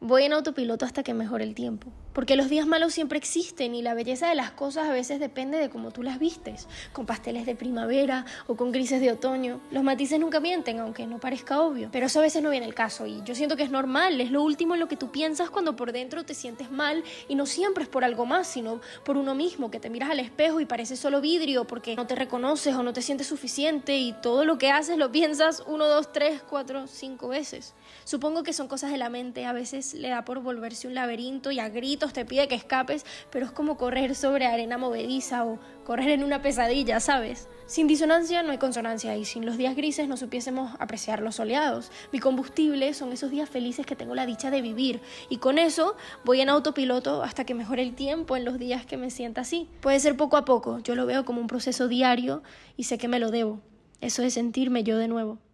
Voy en autopiloto hasta que mejore el tiempo. Porque los días malos siempre existen y la belleza de las cosas a veces depende de cómo tú las vistes, con pasteles de primavera o con grises de otoño. Los matices nunca mienten, aunque no parezca obvio. Pero eso a veces no viene el caso y yo siento que es normal, es lo último en lo que tú piensas cuando por dentro te sientes mal y no siempre es por algo más, sino por uno mismo, que te miras al espejo y parece solo vidrio porque no te reconoces o no te sientes suficiente y todo lo que haces lo piensas uno, dos, tres, cuatro, cinco veces. Supongo que son cosas de la mente, a veces le da por volverse un laberinto y a gritos te pide que escapes, pero es como correr sobre arena movediza o correr en una pesadilla, ¿sabes? Sin disonancia no hay consonancia y sin los días grises no supiésemos apreciar los soleados. Mi combustible son esos días felices que tengo la dicha de vivir y con eso voy en autopiloto hasta que mejore el tiempo en los días que me sienta así. Puede ser poco a poco, yo lo veo como un proceso diario y sé que me lo debo. Eso es sentirme yo de nuevo.